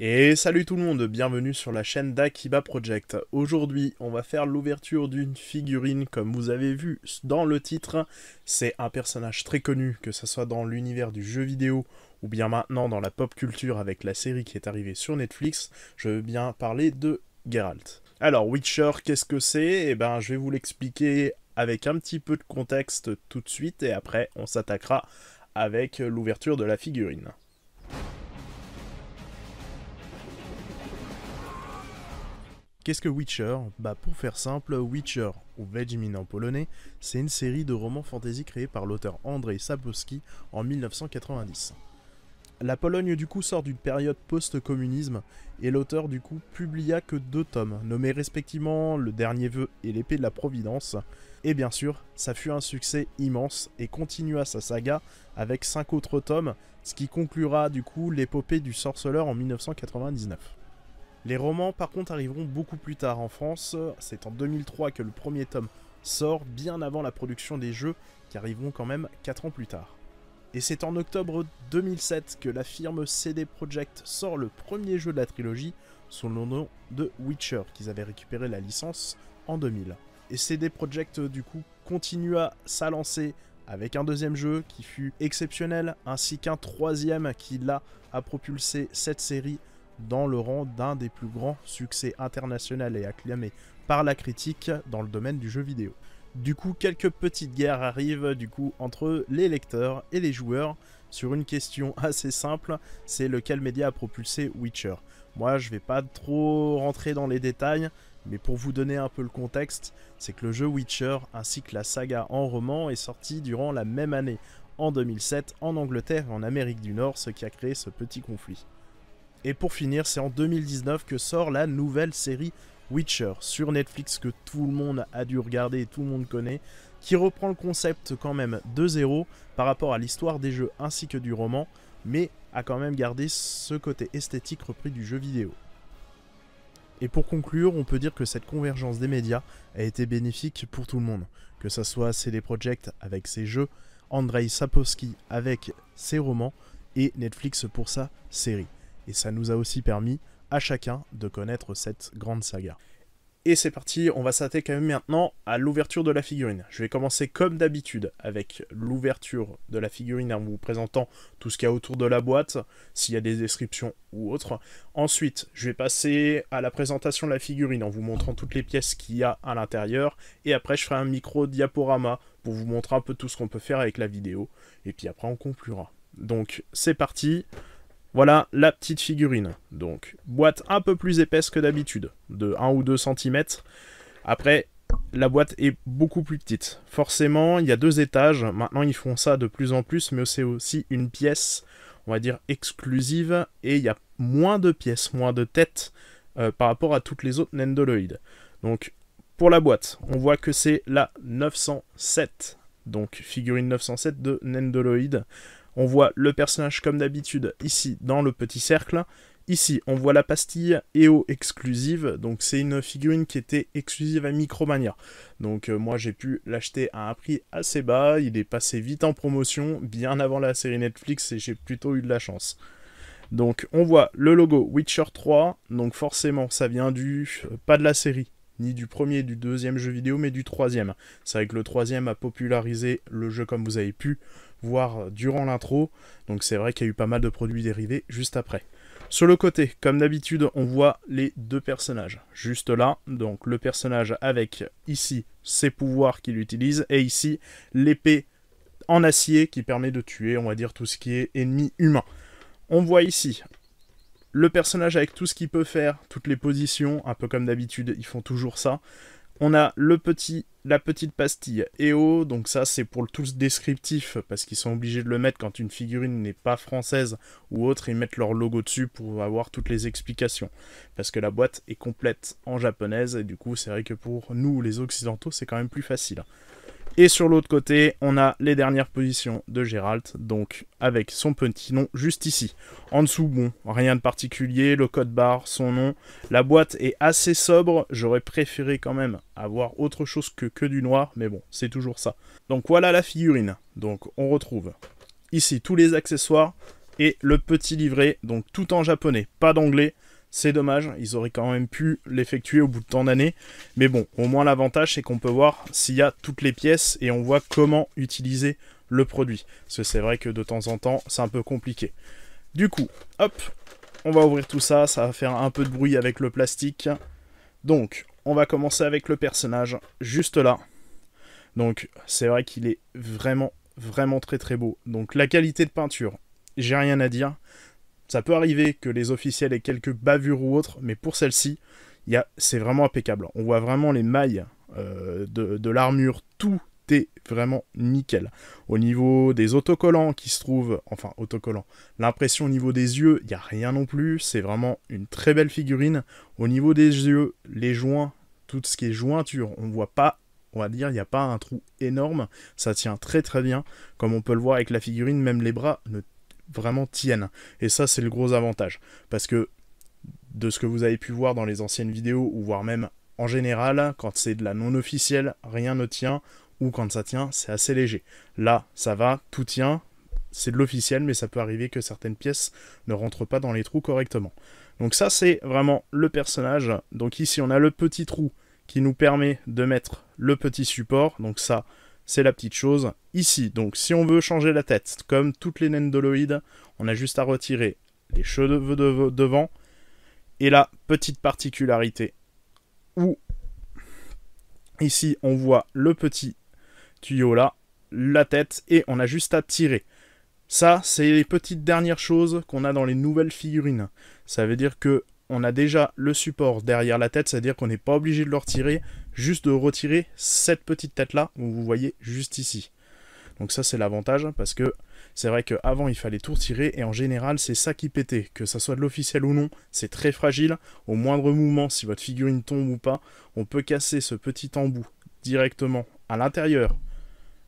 Et salut tout le monde, bienvenue sur la chaîne d'Akiba Project. Aujourd'hui, on va faire l'ouverture d'une figurine, comme vous avez vu dans le titre. C'est un personnage très connu, que ce soit dans l'univers du jeu vidéo ou bien maintenant dans la pop culture avec la série qui est arrivée sur Netflix. Je veux bien parler de Geralt. Alors, Witcher, qu'est-ce que c'est Eh ben, je vais vous l'expliquer avec un petit peu de contexte tout de suite et après, on s'attaquera avec l'ouverture de la figurine. Qu'est-ce que Witcher Bah pour faire simple, Witcher, ou Vegemin en polonais, c'est une série de romans fantasy créés par l'auteur Andrzej Sapkowski en 1990. La Pologne du coup sort d'une période post-communisme et l'auteur du coup publia que deux tomes, nommés respectivement Le Dernier Vœu et L'Épée de la Providence. Et bien sûr, ça fut un succès immense et continua sa saga avec cinq autres tomes, ce qui conclura du coup l'épopée du sorceleur en 1999. Les romans, par contre, arriveront beaucoup plus tard en France. C'est en 2003 que le premier tome sort, bien avant la production des jeux, qui arriveront quand même 4 ans plus tard. Et c'est en octobre 2007 que la firme CD Projekt sort le premier jeu de la trilogie sous le nom de Witcher, qu'ils avaient récupéré la licence en 2000. Et CD Projekt, du coup, continua sa lancée avec un deuxième jeu qui fut exceptionnel, ainsi qu'un troisième qui, là, a propulsé cette série dans le rang d'un des plus grands succès internationaux et acclamé par la critique dans le domaine du jeu vidéo. Du coup, quelques petites guerres arrivent du coup entre les lecteurs et les joueurs sur une question assez simple, c'est lequel média a propulsé Witcher. Moi, je vais pas trop rentrer dans les détails, mais pour vous donner un peu le contexte, c'est que le jeu Witcher ainsi que la saga en roman est sorti durant la même année, en 2007, en Angleterre en Amérique du Nord, ce qui a créé ce petit conflit. Et pour finir, c'est en 2019 que sort la nouvelle série Witcher sur Netflix que tout le monde a dû regarder et tout le monde connaît, qui reprend le concept quand même de zéro par rapport à l'histoire des jeux ainsi que du roman, mais a quand même gardé ce côté esthétique repris du jeu vidéo. Et pour conclure, on peut dire que cette convergence des médias a été bénéfique pour tout le monde, que ça soit CD Project avec ses jeux, Andrei Sapowski avec ses romans et Netflix pour sa série et ça nous a aussi permis à chacun de connaître cette grande saga. Et c'est parti, on va s'attaquer quand même maintenant à l'ouverture de la figurine. Je vais commencer comme d'habitude avec l'ouverture de la figurine en vous présentant tout ce qu'il y a autour de la boîte, s'il y a des descriptions ou autre. Ensuite, je vais passer à la présentation de la figurine en vous montrant toutes les pièces qu'il y a à l'intérieur. Et après, je ferai un micro-diaporama pour vous montrer un peu tout ce qu'on peut faire avec la vidéo. Et puis après, on conclura. Donc, c'est parti, voilà la petite figurine. Donc, boîte un peu plus épaisse que d'habitude, de 1 ou 2 cm. Après, la boîte est beaucoup plus petite. Forcément, il y a deux étages. Maintenant, ils font ça de plus en plus, mais c'est aussi une pièce, on va dire, exclusive. Et il y a moins de pièces, moins de têtes euh, par rapport à toutes les autres Nendoloïdes. Donc, pour la boîte, on voit que c'est la 907. Donc, figurine 907 de Nendoloid. On voit le personnage comme d'habitude ici dans le petit cercle. Ici, on voit la pastille EO exclusive, donc c'est une figurine qui était exclusive à Micromania. Donc euh, moi j'ai pu l'acheter à un prix assez bas, il est passé vite en promotion, bien avant la série Netflix et j'ai plutôt eu de la chance. Donc on voit le logo Witcher 3, donc forcément ça vient du... Euh, pas de la série, ni du premier, du deuxième jeu vidéo, mais du troisième. C'est vrai que le troisième a popularisé le jeu comme vous avez pu voir durant l'intro, donc c'est vrai qu'il y a eu pas mal de produits dérivés juste après. Sur le côté, comme d'habitude, on voit les deux personnages. Juste là, donc le personnage avec ici ses pouvoirs qu'il utilise, et ici l'épée en acier qui permet de tuer, on va dire, tout ce qui est ennemi humain. On voit ici le personnage avec tout ce qu'il peut faire, toutes les positions, un peu comme d'habitude, ils font toujours ça. On a le petit, la petite pastille EO, donc ça c'est pour le tout descriptif, parce qu'ils sont obligés de le mettre quand une figurine n'est pas française ou autre, ils mettent leur logo dessus pour avoir toutes les explications. Parce que la boîte est complète en japonaise, et du coup c'est vrai que pour nous les occidentaux c'est quand même plus facile. Et sur l'autre côté, on a les dernières positions de Gérald, donc avec son petit nom juste ici. En dessous, bon, rien de particulier, le code barre, son nom. La boîte est assez sobre, j'aurais préféré quand même avoir autre chose que, que du noir, mais bon, c'est toujours ça. Donc voilà la figurine. Donc on retrouve ici tous les accessoires et le petit livret, donc tout en japonais, pas d'anglais. C'est dommage, ils auraient quand même pu l'effectuer au bout de tant d'années. Mais bon, au moins l'avantage c'est qu'on peut voir s'il y a toutes les pièces et on voit comment utiliser le produit. Parce que c'est vrai que de temps en temps c'est un peu compliqué. Du coup, hop, on va ouvrir tout ça, ça va faire un peu de bruit avec le plastique. Donc, on va commencer avec le personnage, juste là. Donc, c'est vrai qu'il est vraiment, vraiment très très beau. Donc, la qualité de peinture, j'ai rien à dire. Ça peut arriver que les officiels aient quelques bavures ou autres, mais pour celle-ci, c'est vraiment impeccable. On voit vraiment les mailles euh, de, l'armure, tout est vraiment nickel. Au niveau des autocollants qui se trouvent, enfin autocollants, l'impression au niveau des yeux, il n'y a rien non plus, c'est vraiment une très belle figurine. Au niveau des yeux, les joints, tout ce qui est jointure, on ne voit pas on va dire, il n'y a pas un trou énorme, ça tient très très bien, comme on peut le voir avec la figurine, même les bras ne vraiment tiennent. Et ça, c'est le gros avantage. Parce que de ce que vous avez pu voir dans les anciennes vidéos, ou voire même en général, quand c'est de la non officielle, rien ne tient, ou quand ça tient, c'est assez léger. Là, ça va, tout tient, c'est de l'officiel, mais ça peut arriver que certaines pièces ne rentrent pas dans les trous correctement. Donc ça, c'est vraiment le personnage. Donc ici, on a le petit trou qui nous permet de mettre le petit support. Donc ça, c'est la petite chose ici. Donc si on veut changer la tête, comme toutes les naines on a juste à retirer les cheveux de devant. Et la petite particularité où ici on voit le petit tuyau là, la tête, et on a juste à tirer. Ça, c'est les petites dernières choses qu'on a dans les nouvelles figurines. Ça veut dire que on a déjà le support derrière la tête, c'est-à-dire qu'on n'est pas obligé de le retirer, juste de retirer cette petite tête-là, vous voyez juste ici. Donc ça c'est l'avantage parce que c'est vrai qu'avant il fallait tout retirer et en général c'est ça qui pétait, que ça soit de l'officiel ou non, c'est très fragile, au moindre mouvement si votre figurine tombe ou pas, on peut casser ce petit embout directement à l'intérieur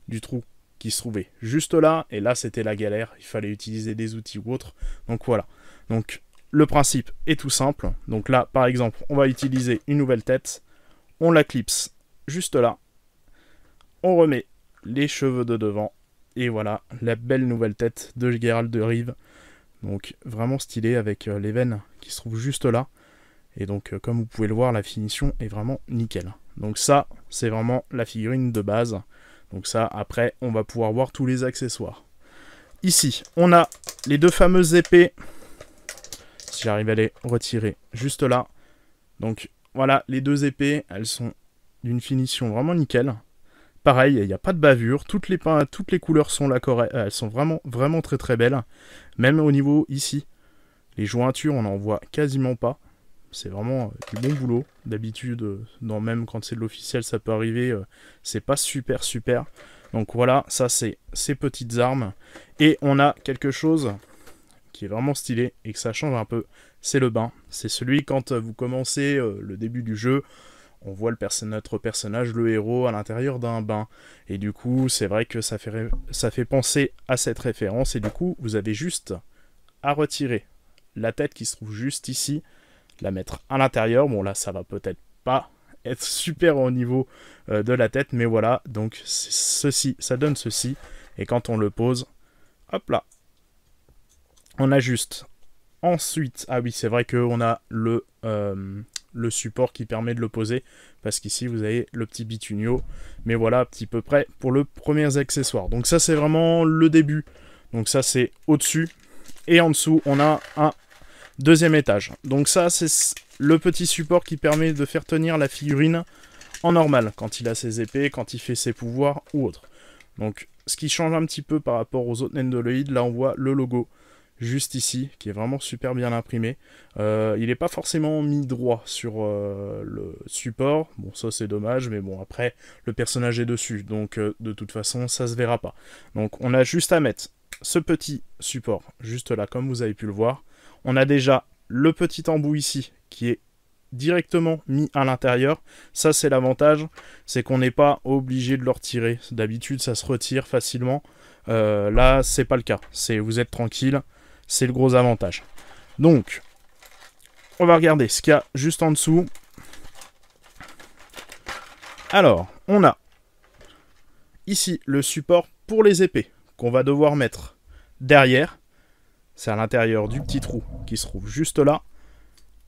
du trou qui se trouvait juste là et là c'était la galère, il fallait utiliser des outils ou autre. Donc voilà. Donc le principe est tout simple. Donc là par exemple, on va utiliser une nouvelle tête on la clipse juste là. On remet les cheveux de devant. Et voilà, la belle nouvelle tête de Gérald de Rive. Donc vraiment stylé avec euh, les veines qui se trouvent juste là. Et donc euh, comme vous pouvez le voir, la finition est vraiment nickel. Donc ça, c'est vraiment la figurine de base. Donc ça, après, on va pouvoir voir tous les accessoires. Ici, on a les deux fameuses épées. Si j'arrive à les retirer juste là. Donc voilà, les deux épées, elles sont d'une finition vraiment nickel. Pareil, il n'y a pas de bavure, toutes les, toutes les couleurs sont là, euh, elles sont vraiment, vraiment très très belles. Même au niveau ici, les jointures, on n'en voit quasiment pas. C'est vraiment euh, du bon boulot. D'habitude, euh, même quand c'est de l'officiel, ça peut arriver, c'est pas super super. Donc voilà, ça c'est ces petites armes. Et on a quelque chose qui est vraiment stylé et que ça change un peu c'est le bain. C'est celui quand euh, vous commencez euh, le début du jeu, on voit le notre personnage, le héros, à l'intérieur d'un bain. Et du coup, c'est vrai que ça fait, ça fait penser à cette référence. Et du coup, vous avez juste à retirer la tête qui se trouve juste ici, la mettre à l'intérieur. Bon, là, ça va peut-être pas être super au niveau euh, de la tête, mais voilà. Donc, ceci, ça donne ceci. Et quand on le pose, hop là, on ajuste Ensuite, ah oui, c'est vrai qu'on a le, euh, le support qui permet de le poser, parce qu'ici vous avez le petit bitunio, mais voilà, petit peu près pour le premier accessoire. Donc ça c'est vraiment le début, donc ça c'est au-dessus, et en dessous on a un deuxième étage. Donc ça c'est le petit support qui permet de faire tenir la figurine en normal, quand il a ses épées, quand il fait ses pouvoirs ou autre. Donc ce qui change un petit peu par rapport aux autres Nendoloïdes, là on voit le logo juste ici, qui est vraiment super bien imprimé. Euh, il n'est pas forcément mis droit sur euh, le support, bon ça c'est dommage, mais bon après le personnage est dessus, donc euh, de toute façon ça se verra pas. Donc on a juste à mettre ce petit support juste là, comme vous avez pu le voir. On a déjà le petit embout ici qui est directement mis à l'intérieur. Ça, c'est l'avantage, c'est qu'on n'est pas obligé de le retirer. D'habitude, ça se retire facilement. là, c'est pas le cas. vous êtes tranquille. C'est le gros avantage. Donc, on va regarder ce qu'il y a juste en dessous. Alors, on a ici le support pour les épées qu'on va devoir mettre derrière. C'est à l'intérieur du petit trou qui se trouve juste là.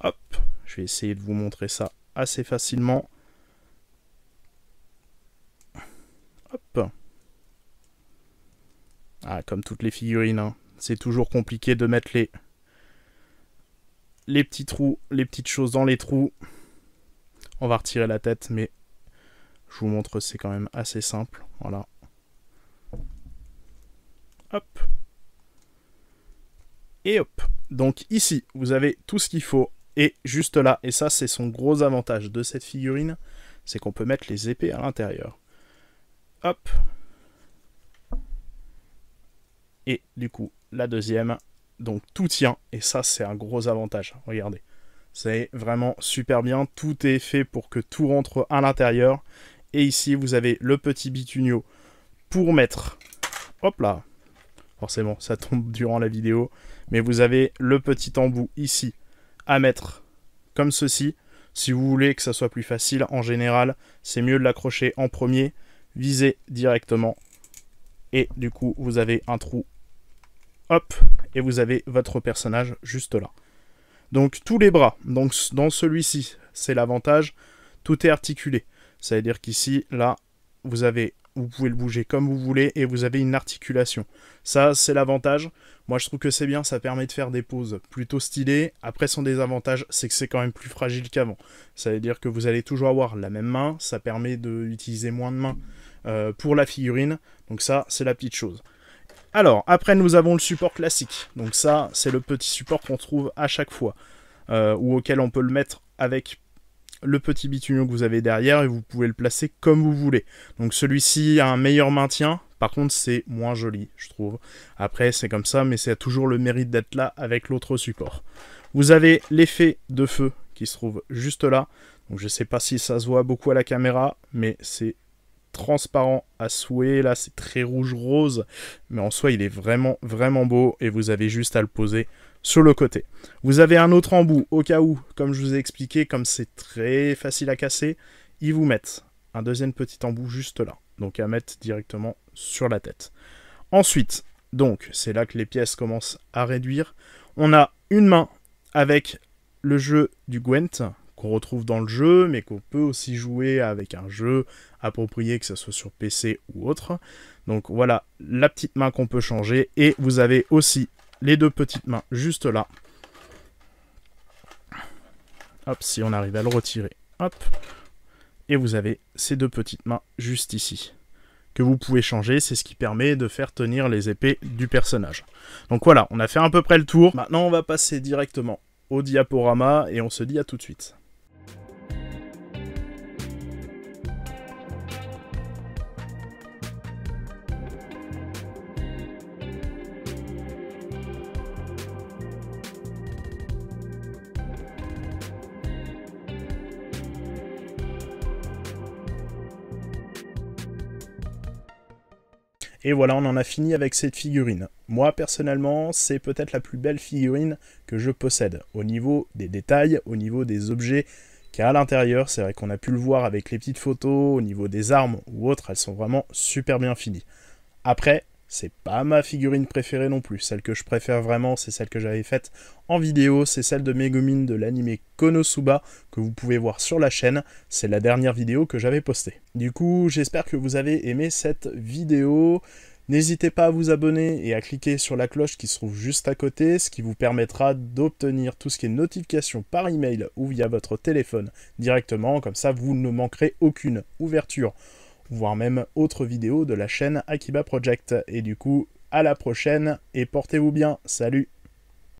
Hop, je vais essayer de vous montrer ça assez facilement. Hop. Ah, comme toutes les figurines. Hein. C'est toujours compliqué de mettre les, les petits trous, les petites choses dans les trous. On va retirer la tête, mais je vous montre, c'est quand même assez simple. Voilà. Hop. Et hop. Donc ici, vous avez tout ce qu'il faut. Et juste là, et ça c'est son gros avantage de cette figurine, c'est qu'on peut mettre les épées à l'intérieur. Hop, et du coup, la deuxième, donc tout tient. Et ça, c'est un gros avantage. Regardez. C'est vraiment super bien. Tout est fait pour que tout rentre à l'intérieur. Et ici, vous avez le petit bitunio pour mettre... Hop là Forcément, ça tombe durant la vidéo. Mais vous avez le petit embout ici à mettre comme ceci. Si vous voulez que ça soit plus facile, en général, c'est mieux de l'accrocher en premier, viser directement. Et du coup, vous avez un trou hop, et vous avez votre personnage juste là. Donc tous les bras, donc dans celui-ci, c'est l'avantage, tout est articulé. Ça veut dire qu'ici, là, vous avez, vous pouvez le bouger comme vous voulez et vous avez une articulation. Ça, c'est l'avantage. Moi, je trouve que c'est bien, ça permet de faire des poses plutôt stylées. Après, son désavantage, c'est que c'est quand même plus fragile qu'avant. Ça veut dire que vous allez toujours avoir la même main, ça permet d'utiliser moins de mains euh, pour la figurine. Donc ça, c'est la petite chose. Alors, après, nous avons le support classique. Donc ça, c'est le petit support qu'on trouve à chaque fois, euh, ou auquel on peut le mettre avec le petit bitumio que vous avez derrière, et vous pouvez le placer comme vous voulez. Donc celui-ci a un meilleur maintien, par contre, c'est moins joli, je trouve. Après, c'est comme ça, mais c'est toujours le mérite d'être là avec l'autre support. Vous avez l'effet de feu qui se trouve juste là. Donc, je ne sais pas si ça se voit beaucoup à la caméra, mais c'est transparent à souhait. Là, c'est très rouge-rose, mais en soi, il est vraiment, vraiment beau et vous avez juste à le poser sur le côté. Vous avez un autre embout au cas où, comme je vous ai expliqué, comme c'est très facile à casser, ils vous mettent un deuxième petit embout juste là, donc à mettre directement sur la tête. Ensuite, donc, c'est là que les pièces commencent à réduire. On a une main avec le jeu du Gwent, retrouve dans le jeu, mais qu'on peut aussi jouer avec un jeu approprié, que ce soit sur PC ou autre. Donc voilà la petite main qu'on peut changer. Et vous avez aussi les deux petites mains juste là. Hop, si on arrive à le retirer. Hop. Et vous avez ces deux petites mains juste ici que vous pouvez changer, c'est ce qui permet de faire tenir les épées du personnage. Donc voilà, on a fait à peu près le tour. Maintenant, on va passer directement au diaporama et on se dit à tout de suite. Et voilà, on en a fini avec cette figurine. Moi, personnellement, c'est peut-être la plus belle figurine que je possède. Au niveau des détails, au niveau des objets qu'il y a à l'intérieur, c'est vrai qu'on a pu le voir avec les petites photos, au niveau des armes ou autres, elles sont vraiment super bien finies. Après, c'est pas ma figurine préférée non plus. Celle que je préfère vraiment, c'est celle que j'avais faite en vidéo. C'est celle de Megumin de l'anime Konosuba que vous pouvez voir sur la chaîne. C'est la dernière vidéo que j'avais postée. Du coup, j'espère que vous avez aimé cette vidéo. N'hésitez pas à vous abonner et à cliquer sur la cloche qui se trouve juste à côté, ce qui vous permettra d'obtenir tout ce qui est notification par email ou via votre téléphone directement, comme ça vous ne manquerez aucune ouverture voire même autre vidéo de la chaîne Akiba Project. Et du coup, à la prochaine et portez-vous bien. Salut